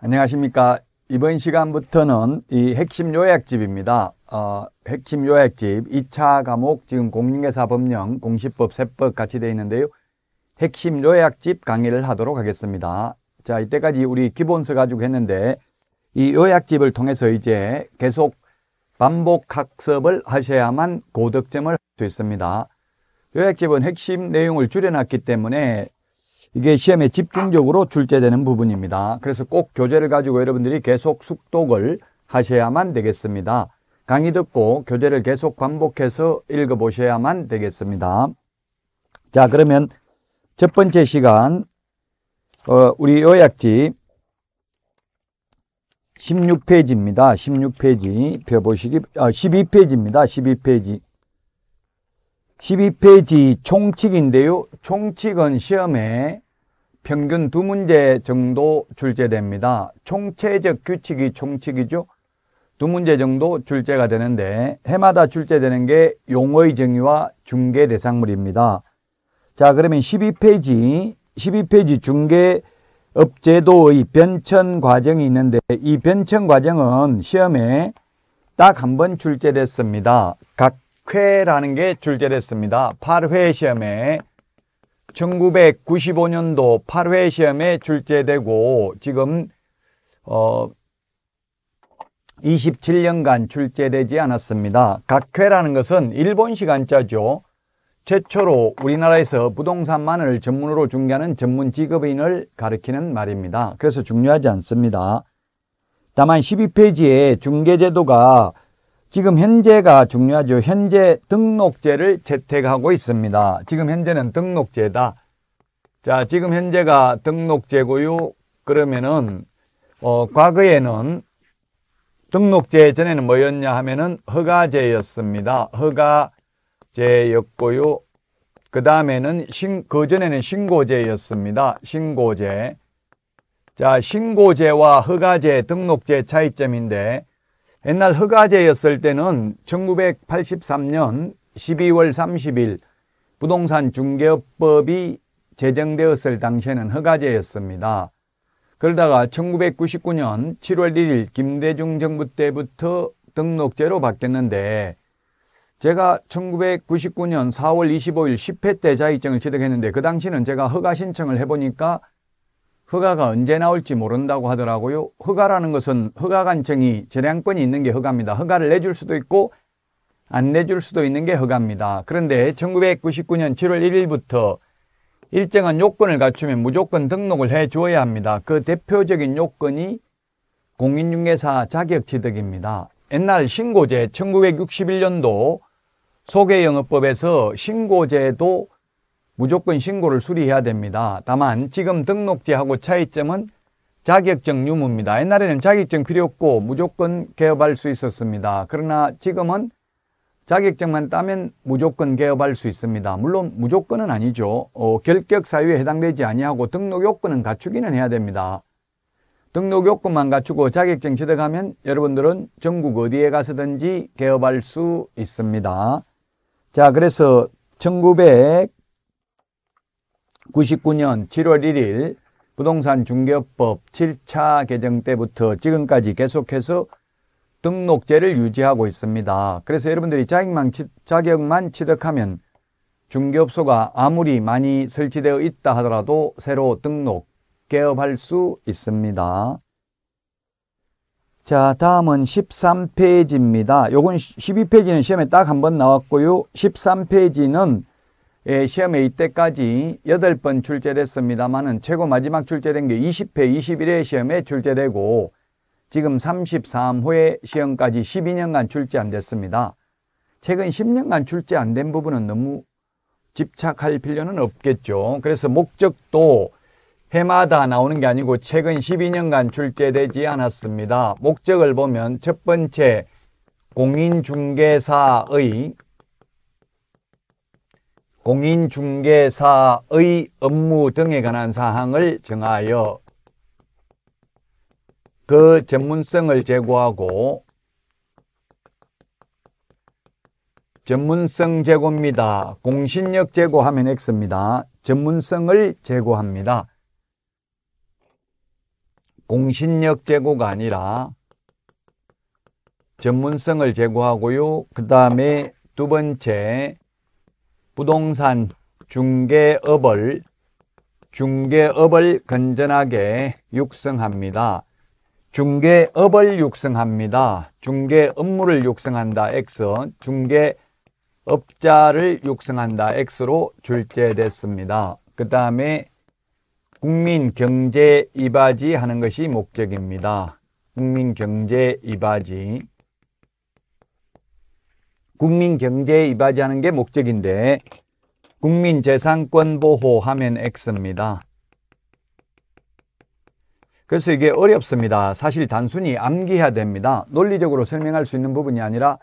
안녕하십니까. 이번 시간부터는 이 핵심 요약집입니다. 어, 핵심 요약집 2차 과목 지금 공인회사 법령, 공시법, 세법 같이 되어 있는데요. 핵심 요약집 강의를 하도록 하겠습니다. 자, 이때까지 우리 기본서 가지고 했는데 이 요약집을 통해서 이제 계속 반복 학습을 하셔야만 고득점을 할 수 있습니다. 요약집은 핵심 내용을 줄여놨기 때문에 이게 시험에 집중적으로 출제되는 부분입니다. 그래서 꼭 교재를 가지고 여러분들이 계속 숙독을 하셔야만 되겠습니다. 강의 듣고 교재를 계속 반복해서 읽어보셔야만 되겠습니다. 자 그러면 첫 번째 시간 어, 우리 요약지 16페이지입니다. 16페이지 펴보시기 아, 12페이지입니다. 12페이지 12페이지 총칙인데요. 총칙은 시험에 평균 두 문제 정도 출제됩니다. 총체적 규칙이 총칙이죠. 두 문제 정도 출제가 되는데 해마다 출제되는 게 용어의 정의와 중개 대상물입니다. 자 그러면 12페이지 12페이지 중개 업제도의 변천 과정이 있는데 이 변천 과정은 시험에 딱 한 번 출제됐습니다. 각 회라는게 출제됐습니다. 8회 시험에 1995년도 8회 시험에 출제되고 지금 어 27년간 출제되지 않았습니다. 각회라는 것은 일본시간자죠 최초로 우리나라에서 부동산만을 전문으로 중개하는 전문 직업인을 가리키는 말입니다. 그래서 중요하지 않습니다. 다만 12페이지에 중개제도가 지금 현재가 중요하죠. 현재 등록제를 채택하고 있습니다. 지금 현재는 등록제다. 자, 지금 현재가 등록제고요. 그러면은 어, 과거에는 등록제 전에는 뭐였냐 하면은 허가제였습니다. 허가제였고요. 그 다음에는 신, 그 전에는 신고제였습니다. 신고제. 자, 신고제와 허가제, 등록제 차이점인데 옛날 허가제였을 때는 1983년 12월 30일 부동산 중개업법이 제정되었을 당시에는 허가제였습니다. 그러다가 1999년 7월 1일 김대중 정부 때부터 등록제로 바뀌었는데 제가 1999년 4월 25일 10회 때 자격증을 취득했는데 그 당시는 제가 허가 신청을 해보니까 허가가 언제 나올지 모른다고 하더라고요. 허가라는 것은 허가 관청이 재량권이 있는 게 허가입니다. 허가를 내줄 수도 있고 안 내줄 수도 있는 게 허가입니다. 그런데 1999년 7월 1일부터 일정한 요건을 갖추면 무조건 등록을 해 주어야 합니다. 그 대표적인 요건이 공인중개사 자격 취득입니다. 옛날 신고제 1961년도 소개영업법에서 신고제도 무조건 신고를 수리해야 됩니다. 다만 지금 등록제하고 차이점은 자격증 유무입니다. 옛날에는 자격증 필요 없고 무조건 개업할 수 있었습니다. 그러나 지금은 자격증만 따면 무조건 개업할 수 있습니다. 물론 무조건은 아니죠. 어, 결격 사유에 해당되지 아니하고 등록 요건은 갖추기는 해야 됩니다. 등록 요건만 갖추고 자격증 취득하면 여러분들은 전국 어디에 가서든지 개업할 수 있습니다. 자, 그래서 1900 99년 7월 1일 부동산 중개법 업 7차 개정 때부터 지금까지 계속해서 등록제를 유지하고 있습니다. 그래서 여러분들이 자격만, 치, 자격만 취득하면 중개업소가 아무리 많이 설치되어 있다 하더라도 새로 등록, 개업할 수 있습니다. 자, 다음은 13페이지입니다. 요건 12페이지는 시험에 딱 한 번 나왔고요. 13페이지는 예, 시험 에이 때까지 여덟 번 출제됐습니다만은 최고 마지막 출제된 게 20회, 21회 시험에 출제되고 지금 33회 시험까지 12년간 출제 안 됐습니다. 최근 10년간 출제 안 된 부분은 너무 집착할 필요는 없겠죠. 그래서 목적도 해마다 나오는 게 아니고 최근 12년간 출제되지 않았습니다. 목적을 보면 첫 번째 공인중개사의 공인중개사의 업무 등에 관한 사항을 정하여 그 전문성을 제고하고 전문성 제고입니다. 공신력 제고하면 X입니다. 전문성을 제고합니다. 공신력 제고가 아니라 전문성을 제고하고요. 그 다음에 두 번째 부동산 중개업을 중개업을 건전하게 육성합니다. 중개업을 육성합니다. 중개 업무를 육성한다. X. 중개 업자를 육성한다. X로 출제됐습니다그 다음에 국민 경제 이바지 하는 것이 목적입니다. 국민 경제 이바지. 국민 경제에 이바지하는 게 목적인데 국민 재산권 보호 하면 X입니다. 그래서 이게 어렵습니다. 사실 단순히 암기해야 됩니다. 논리적으로 설명할 수 있는 부분이 아니라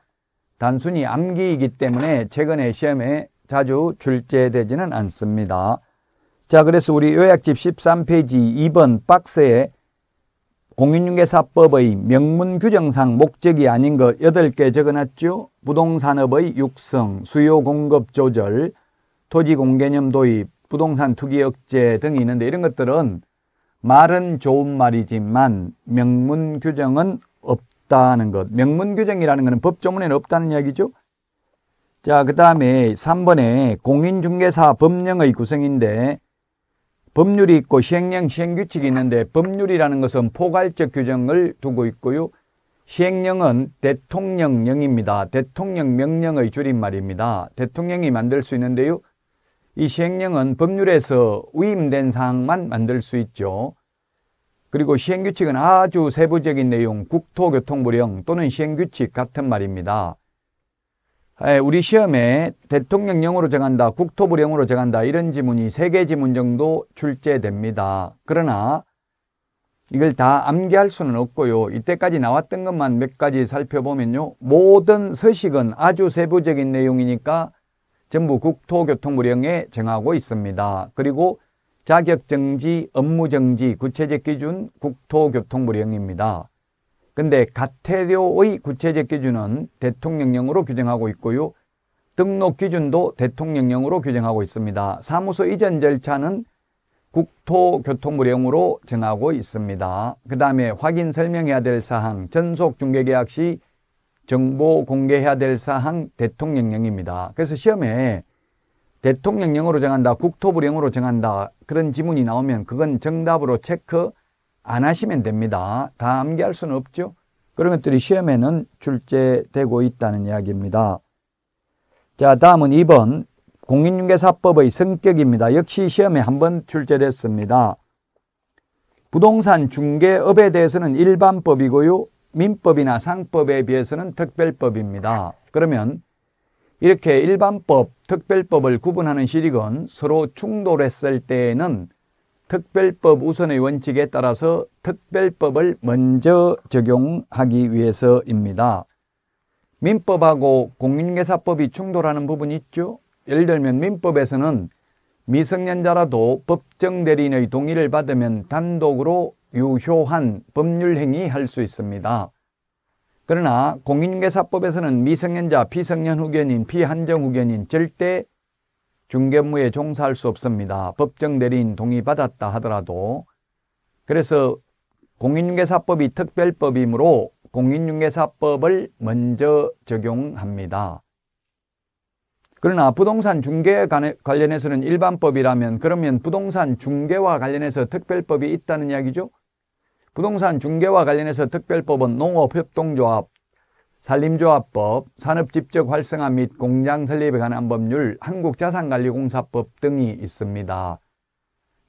단순히 암기이기 때문에 최근에 시험에 자주 출제되지는 않습니다. 자, 그래서 우리 요약집 13페이지 2번 박스에 공인중개사법의 명문 규정상 목적이 아닌 것 8개 적어놨죠. 부동산업의 육성, 수요 공급 조절, 토지 공개념 도입, 부동산 투기 억제 등이 있는데 이런 것들은 말은 좋은 말이지만 명문 규정은 없다는 것. 명문 규정이라는 것은 법조문에는 없다는 이야기죠. 자, 그 다음에 3번에 공인중개사 법령의 구성인데 법률이 있고 시행령 시행규칙이 있는데 법률이라는 것은 포괄적 규정을 두고 있고요. 시행령은 대통령령입니다. 대통령 명령의 줄임말입니다. 대통령이 만들 수 있는데요. 이 시행령은 법률에서 위임된 사항만 만들 수 있죠. 그리고 시행규칙은 아주 세부적인 내용, 국토교통부령 또는 시행규칙 같은 말입니다. 아, 예, 우리 시험에 대통령령으로 정한다, 국토부령으로 정한다 이런 지문이 세개 지문 정도 출제됩니다. 그러나 이걸 다 암기할 수는 없고요. 이때까지 나왔던 것만 몇 가지 살펴보면요. 모든 서식은 아주 세부적인 내용이니까 전부 국토교통부령에 정하고 있습니다. 그리고 자격정지, 업무정지, 구체적 기준 국토교통부령입니다. 근데 가태료의 구체적 기준은 대통령령으로 규정하고 있고요. 등록 기준도 대통령령으로 규정하고 있습니다. 사무소 이전 절차는 국토교통부령으로 정하고 있습니다. 그 다음에 확인 설명해야 될 사항, 전속 중개계약 시 정보 공개해야 될 사항 대통령령입니다. 그래서 시험에 대통령령으로 정한다, 국토부령으로 정한다 그런 지문이 나오면 그건 정답으로 체크 안 하시면 됩니다. 다 암기할 수는 없죠. 그런 것들이 시험에는 출제되고 있다는 이야기입니다. 자, 다음은 2번 공인중개사법의 성격입니다. 역시 시험에 한번 출제됐습니다. 부동산 중개업에 대해서는 일반법이고요. 민법이나 상법에 비해서는 특별법입니다. 그러면 이렇게 일반법, 특별법을 구분하는 시릭은 서로 충돌했을 때에는 특별법 우선의 원칙에 따라서 특별법을 먼저 적용하기 위해서입니다. 민법하고 공인계사법이 충돌하는 부분이 있죠. 예를 들면 민법에서는 미성년자라도 법정대리인의 동의를 받으면 단독으로 유효한 법률행위 할 수 있습니다. 그러나 공인계사법에서는 미성년자, 피성년 후견인, 피한정 후견인 절대 중개무에 종사할 수 없습니다. 법정 내린 동의받았다 하더라도 그래서 공인중개사법이 특별법이므로 공인중개사법을 먼저 적용합니다. 그러나 부동산 중개에 관련해서는 일반법이라면 그러면 부동산 중개와 관련해서 특별법이 있다는 이야기죠? 부동산 중개와 관련해서 특별법은 농업협동조합, 산림조합법, 산업집적 활성화 및 공장 설립에 관한 법률, 한국자산관리공사법 등이 있습니다.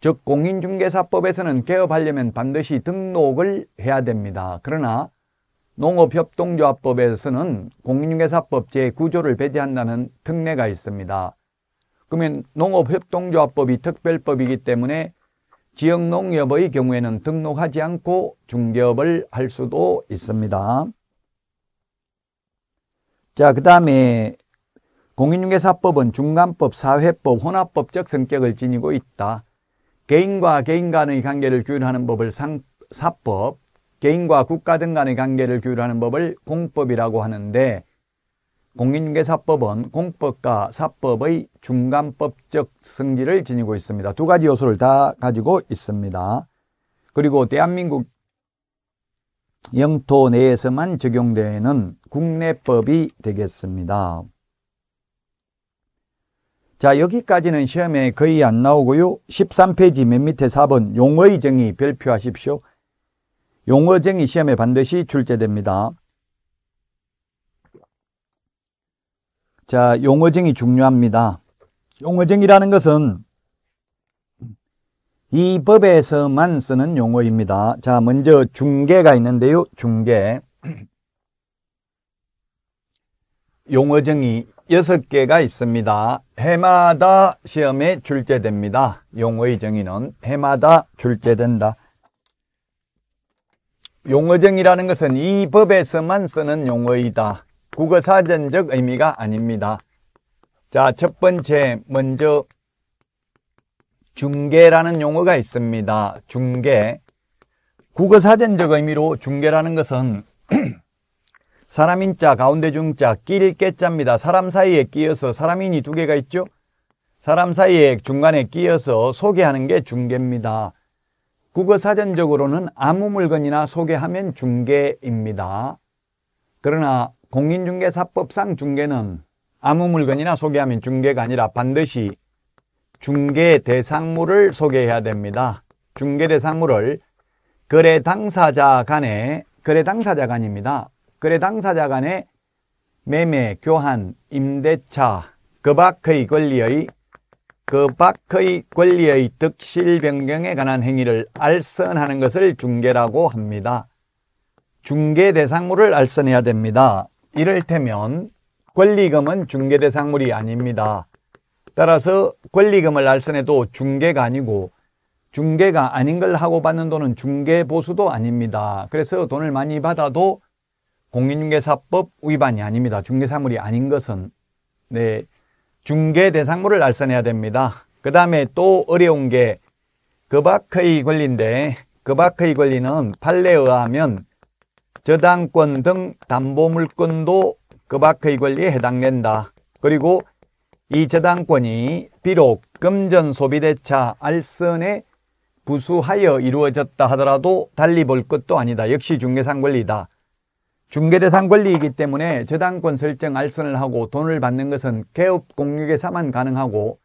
즉 공인중개사법에서는 개업하려면 반드시 등록을 해야 됩니다. 그러나 농업협동조합법에서는 공인중개사법 제9조를 배제한다는 특례가 있습니다. 그러면 농업협동조합법이 특별법이기 때문에 지역농협의 경우에는 등록하지 않고 중개업을 할 수도 있습니다. 자, 그 다음에 공인중개사법은 중간법, 사회법, 혼합법적 성격을 지니고 있다. 개인과 개인 간의 관계를 규율하는 법을 상, 사법, 개인과 국가 등 간의 관계를 규율하는 법을 공법이라고 하는데 공인중개사법은 공법과 사법의 중간법적 성질을 지니고 있습니다. 두 가지 요소를 다 가지고 있습니다. 그리고 대한민국 영토 내에서만 적용되는 국내법이 되겠습니다. 자, 여기까지는 시험에 거의 안 나오고요. 13페이지 맨 밑에 4번 용어의 정의 별표하십시오. 용어 정의 시험에 반드시 출제됩니다. 자, 용어 정의 중요합니다. 용어 정의라는 것은 이 법에서만 쓰는 용어입니다. 자, 먼저 중계가 있는데요. 중계 용어정의 6개가 있습니다. 해마다 시험에 출제됩니다. 용어의 정의는 해마다 출제된다. 용어정의라는 것은 이 법에서만 쓰는 용어이다. 국어사전적 의미가 아닙니다. 자, 첫 번째, 먼저 중계라는 용어가 있습니다. 중계 국어사전적 의미로 중계라는 것은 사람인자 가운데 중자 끼릴 깨자입니다. 사람 사이에 끼어서 사람인이 두 개가 있죠. 사람 사이에 중간에 끼어서 소개하는 게중계입니다 국어사전적으로는 아무 물건이나 소개하면 중계입니다 그러나 공인중개사법상 중개는 아무 물건이나 소개하면 중계가 아니라 반드시 중개 대상물을 소개해야 됩니다. 중개 대상물을 거래 당사자 간에 거래 당사자 간입니다. 거래 당사자 간의 매매, 교환, 임대차, 그밖의 권리의 그밖의 권리의 득실 변경에 관한 행위를 알선하는 것을 중개라고 합니다. 중개 대상물을 알선해야 됩니다. 이를테면 권리금은 중개 대상물이 아닙니다. 따라서 권리금을 날선해도 중개가 아니고 중개가 아닌 걸 하고 받는 돈은 중개보수도 아닙니다. 그래서 돈을 많이 받아도 공인중개사법 위반이 아닙니다. 중개사물이 아닌 것은 네 중개 대상물을 날선해야 됩니다. 그 다음에 또 어려운 게 그박의 권리인데 그박의 권리는 판례에 의하면 저당권 등 담보물권도 그박의 권리에 해당된다. 그리고 이 저당권이 비록 금전 소비대차 알선에 부수하여 이루어졌다 하더라도 달리 볼 것도 아니다. 역시 중개상 권리다. 중개대상 권리이기 때문에 저당권 설정 알선을 하고 돈을 받는 것은 개업 공유에서만 가능하고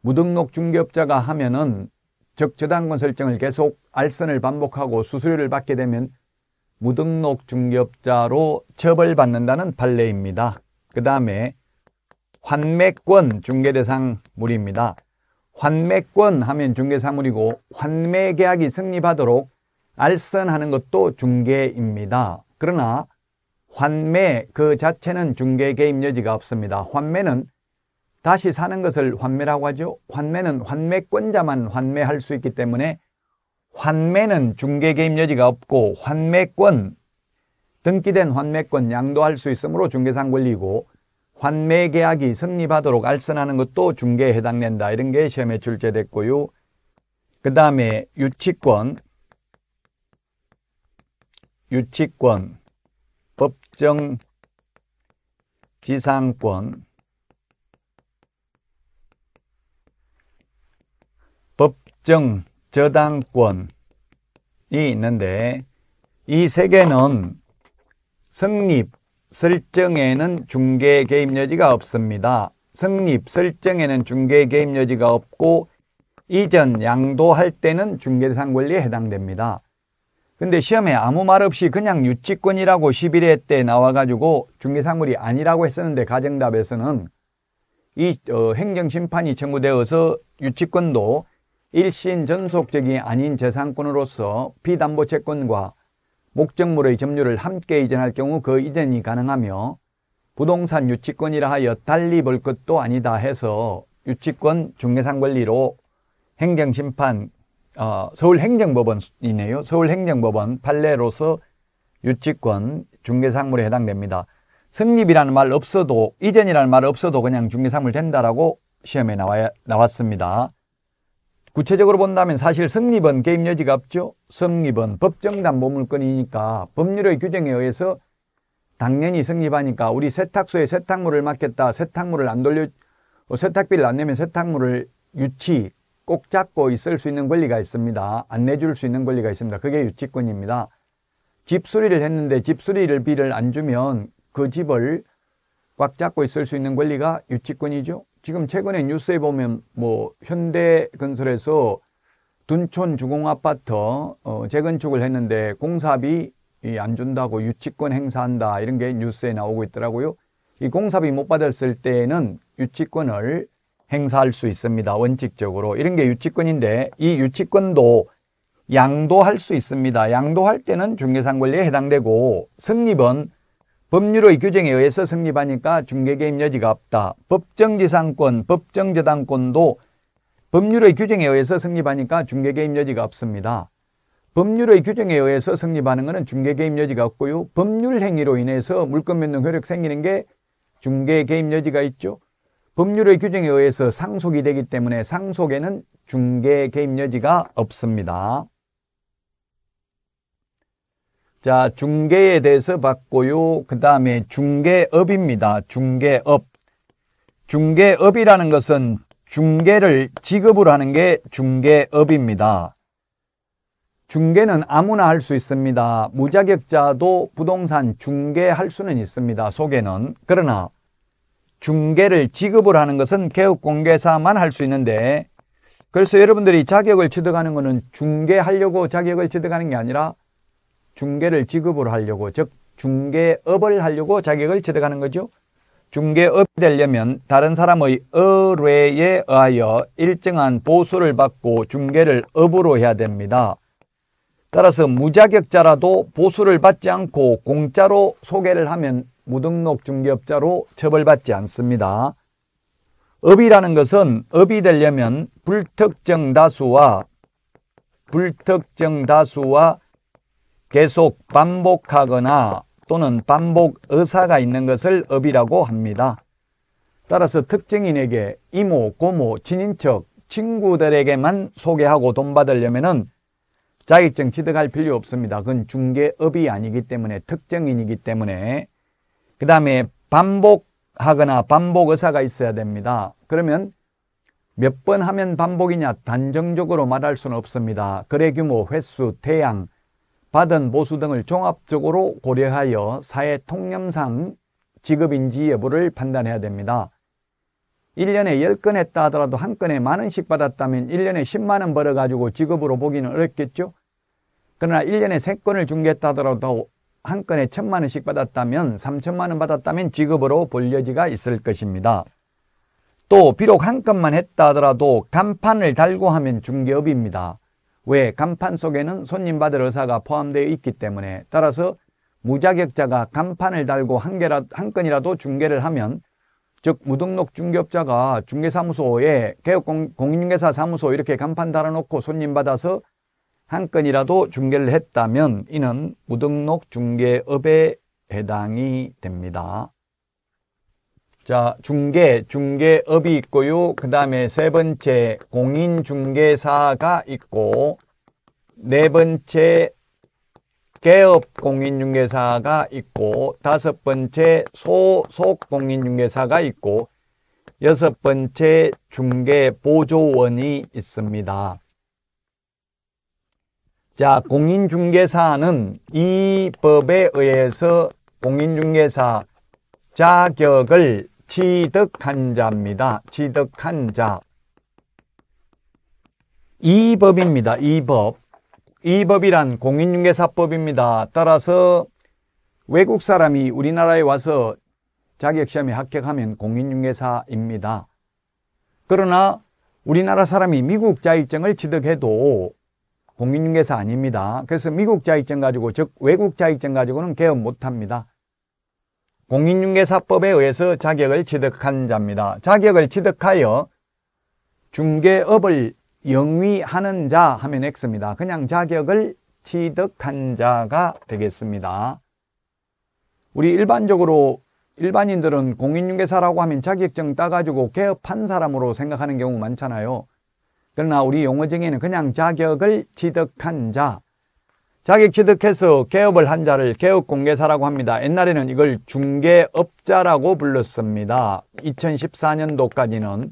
무등록 중개업자가 하면은 즉 저당권 설정을 계속 알선을 반복하고 수수료를 받게 되면 무등록 중개업자로 처벌받는다는 판례입니다. 그 다음에 환매권 중개대상물입니다. 환매권 하면 중개사물이고 환매계약이 성립하도록 알선하는 것도 중개입니다. 그러나 환매 그 자체는 중개 개입 여지가 없습니다. 환매는 다시 사는 것을 환매라고 하죠. 환매는 환매권자만 환매할 수 있기 때문에 환매는 중개 개입 여지가 없고 환매권 등기된 환매권 양도할 수 있으므로 중개상 권리이고 환매 계약이 성립하도록 알선하는 것도 중개에 해당된다. 이런 게 시험에 출제됐고요. 그 다음에 유치권, 유치권, 법정 지상권, 법정 저당권이 있는데 이 세 개는 성립 설정에는 중개 개입 여지가 없습니다. 성립 설정에는 중개 개입 여지가 없고 이전 양도할 때는 중개대상 권리에 해당됩니다. 근데 시험에 아무 말 없이 그냥 유치권이라고 11회 때 나와가지고 중개상물이 아니라고 했었는데 가정답에서는 이 어, 행정심판이 청구되어서 유치권도 일신 전속적이 아닌 재산권으로서 비담보채권과 목적물의 점유를 함께 이전할 경우 그 이전이 가능하며 부동산 유치권이라 하여 달리 볼 것도 아니다 해서 유치권 중개상 권리로 행정심판 어, 서울행정법원이네요. 서울행정법원 판례로서 유치권 중개상물에 해당됩니다. 승립이라는 말 없어도 이전이라는 말 없어도 그냥 중개상물 된다라고 시험에 나와, 야 나왔습니다. 구체적으로 본다면 사실 성립은 게임 여지가 없죠. 성립은 법정단 보물권이니까 법률의 규정에 의해서 당연히 성립하니까 우리 세탁소에 세탁물을 맡겠다. 세탁물을 안 돌려 어, 세탁비를 안 내면 세탁물을 유치 꼭 잡고 있을 수 있는 권리가 있습니다. 안 내줄 수 있는 권리가 있습니다. 그게 유치권입니다. 집 수리를 했는데 집 수리를 비를 안 주면 그 집을 꽉 잡고 있을 수 있는 권리가 유치권이죠. 지금 최근에 뉴스에 보면 뭐 현대건설에서 둔촌 주공아파트 어, 재건축을 했는데 공사비 안 준다고 유치권 행사한다 이런 게 뉴스에 나오고 있더라고요. 이 공사비 못 받았을 때에는 유치권을 행사할 수 있습니다. 원칙적으로 이런 게 유치권인데 이 유치권도 양도할 수 있습니다. 양도할 때는 중개상 권리에 해당되고 성립은 법률의 규정에 의해서 성립하니까 중개 개입 여지가 없다. 법정지상권, 법정저당권도 법률의 규정에 의해서 성립하니까 중개 개입 여지가 없습니다. 법률의 규정에 의해서 성립하는 것은 중개 개입 여지가 없고요. 법률 행위로 인해서 물권 면동 효력 생기는 게 중개 개입 여지가 있죠. 법률의 규정에 의해서 상속이 되기 때문에 상속에는 중개 개입 여지가 없습니다. 자, 중개에 대해서 봤고요. 그 다음에 중개업입니다. 중개업. 중개업이라는 것은 중개를 직업으로 하는 게 중개업입니다. 중개는 아무나 할 수 있습니다. 무자격자도 부동산 중개할 수는 있습니다. 소개는. 그러나 중개를 직업으로 하는 것은 개업공개사만 할 수 있는데 그래서 여러분들이 자격을 취득하는 것은 중개하려고 자격을 취득하는 게 아니라 중개를 직업으로 하려고 즉 중개업을 하려고 자격을 취득하는 거죠. 중개업이 되려면 다른 사람의 의뢰에 의하여 일정한 보수를 받고 중개를 업으로 해야 됩니다. 따라서 무자격자라도 보수를 받지 않고 공짜로 소개를 하면 무등록 중개업자로 처벌받지 않습니다. 업이라는 것은 업이 되려면 불특정 다수와 불특정 다수와 계속 반복하거나 또는 반복 의사가 있는 것을 업이라고 합니다. 따라서 특정인에게 이모, 고모, 친인척, 친구들에게만 소개하고 돈 받으려면 자격증 취득할 필요 없습니다. 그건 중개업이 아니기 때문에 특정인이기 때문에 그 다음에 반복하거나 반복 의사가 있어야 됩니다. 그러면 몇 번 하면 반복이냐 단정적으로 말할 수는 없습니다. 거래 규모, 횟수, 태양, 받은 보수 등을 종합적으로 고려하여 사회 통념상 지급인지 여부를 판단해야 됩니다. 1년에 10건 했다 하더라도 한 건에 만원씩 받았다면 1년에 10만원 벌어가지고 지급으로 보기는 어렵겠죠? 그러나 1년에 3건을 중개했다 하더라도 한 건에 1천만원씩 받았다면 3천만원 받았다면 지급으로볼 여지가 있을 것입니다. 또 비록 한 건만 했다 하더라도 간판을 달고 하면 중개업입니다. 왜 간판 속에는 손님 받을 의사가 포함되어 있기 때문에 따라서 무자격자가 간판을 달고 한, 개라, 한 건이라도 중계를 하면 즉 무등록 중개업자가 중개사무소에 개업공인중개사 사무소 이렇게 간판 달아놓고 손님 받아서 한 건이라도 중개를 했다면 이는 무등록 중개업에 해당이 됩니다. 자, 중개, 중개업이 있고요. 그 다음에 세 번째 공인중개사가 있고 네 번째 개업 공인중개사가 있고 다섯 번째 소속 공인중개사가 있고 여섯 번째 중개보조원이 있습니다. 자, 공인중개사는 이 법에 의해서 공인중개사 자격을 지득한 자입니다. 지득한 자. 이 법입니다. 이 법. 이 법이란 공인중개사법입니다. 따라서 외국 사람이 우리나라에 와서 자격시험에 합격하면 공인중개사입니다. 그러나 우리나라 사람이 미국 자격증을 취득해도 공인중개사 아닙니다. 그래서 미국 자격증 가지고 즉 외국 자격증 가지고는 개업 못합니다. 공인중개사법에 의해서 자격을 취득한 자입니다. 자격을 취득하여 중개업을 영위하는 자 하면 X입니다. 그냥 자격을 취득한 자가 되겠습니다. 우리 일반적으로 일반인들은 공인중개사라고 하면 자격증 따가지고 개업한 사람으로 생각하는 경우 많잖아요. 그러나 우리 용어중에는 그냥 자격을 취득한 자, 자기 취득해서 개업을 한 자를 개업 공개사라고 합니다. 옛날에는 이걸 중개업자라고 불렀습니다. 2014년도까지는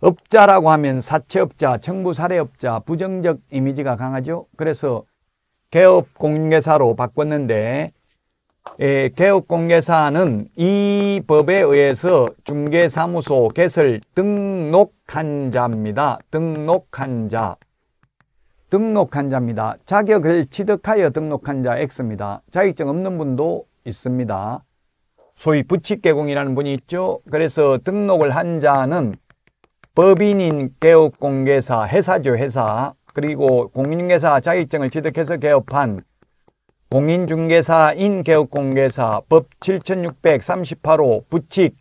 업자라고 하면 사채업자, 청부 사례업자, 부정적 이미지가 강하죠. 그래서 개업 공개사로 바꿨는데 예, 개업 공개사는 이 법에 의해서 중개사무소 개설 등록한 자입니다. 등록한 자. 등록한 자입니다. 자격을 취득하여 등록한 자 X입니다. 자격증 없는 분도 있습니다. 소위 부칙개공이라는 분이 있죠. 그래서 등록을 한 자는 법인인 개업공개사, 회사죠, 회사. 그리고 공인중개사 자격증을 취득해서 개업한 공인중개사인 개업공개사 법 7638호 부칙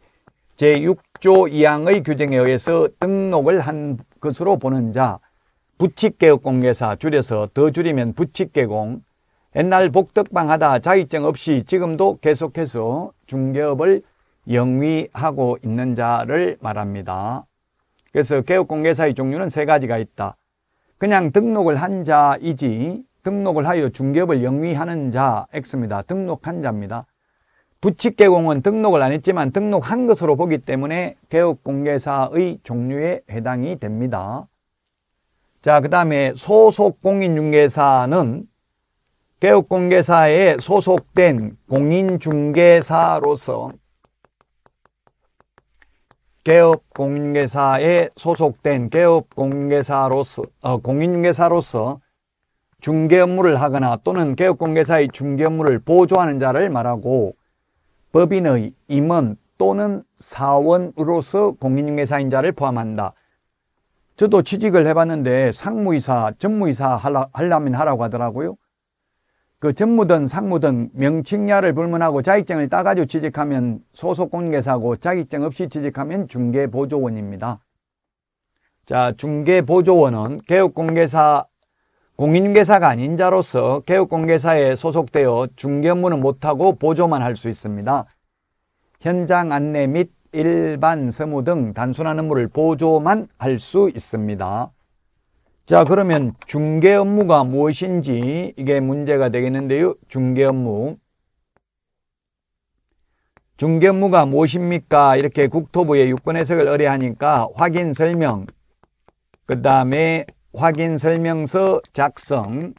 제6조 2항의 규정에 의해서 등록을 한 것으로 보는 자 부칙개혁공개사 줄여서 더 줄이면 부칙개공 옛날 복덕방 하다 자격증 없이 지금도 계속해서 중개업을 영위하고 있는 자를 말합니다. 그래서 개혁공개사의 종류는 세 가지가 있다. 그냥 등록을 한 자이지 등록을 하여 중개업을 영위하는 자 X입니다. 등록한 자입니다. 부칙개공은 등록을 안 했지만 등록한 것으로 보기 때문에 개혁공개사의 종류에 해당이 됩니다. 자, 그 다음에 소속 공인중개사는 개업공개사에 소속된 공인중개사로서 개업공인중개사에 소속된 개업공개사로서 어, 공인중개사로서 중개 업무를 하거나 또는 개업공개사의 중개 업무를 보조하는 자를 말하고 법인의 임원 또는 사원으로서 공인중개사인 자를 포함한다. 저도 취직을 해봤는데 상무이사, 전무이사 하려면 하라고 하더라고요. 그 전무든 상무든 명칭야를 불문하고 자격증을 따가지고 취직하면 소속 공개사고 자격증 없이 취직하면 중개보조원입니다. 자, 중개보조원은 개업공개사 공인중개사가 아닌 자로서 개업공개사에 소속되어 중개 업무는 못하고 보조만 할 수 있습니다. 현장 안내 및 일반, 세무 등 단순한 업무를 보조만 할 수 있습니다. 자 그러면 중개 업무가 무엇인지 이게 문제가 되겠는데요. 중개 업무. 중개 업무가 무엇입니까? 이렇게 국토부의 유권 해석을 의뢰하니까 확인 설명, 그 다음에 확인 설명서 작성,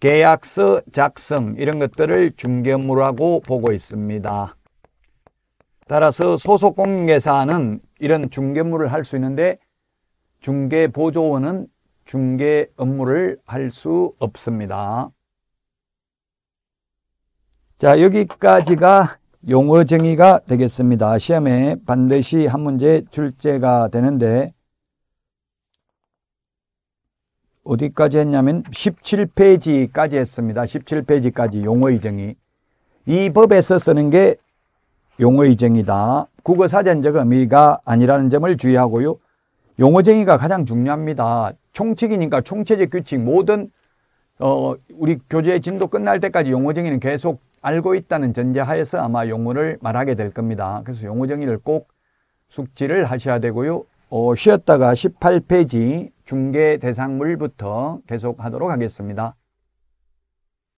계약서 작성 이런 것들을 중개무라고 보고 있습니다. 따라서 소속공인회사는 이런 중개무를 할 수 있는데 중개보조원은 중개 업무를 할 수 없습니다. 자 여기까지가 용어 정의가 되겠습니다. 시험에 반드시 한 문제 출제가 되는데 어디까지 했냐면 17페이지까지 했습니다. 17페이지까지 용어의정의이 법에서 쓰는 게용어의정이다 국어사전적 의미가 아니라는 점을 주의하고요. 용어쟁의가 가장 중요합니다. 총칙이니까 총체적 규칙 모든 어, 우리 교재 의 진도 끝날 때까지 용어정의는 계속 알고 있다는 전제하에서 아마 용어를 말하게 될 겁니다. 그래서 용어정의를 꼭 숙지를 하셔야 되고요. 어, 쉬었다가 18페이지 중계 대상물부터 계속하도록 하겠습니다.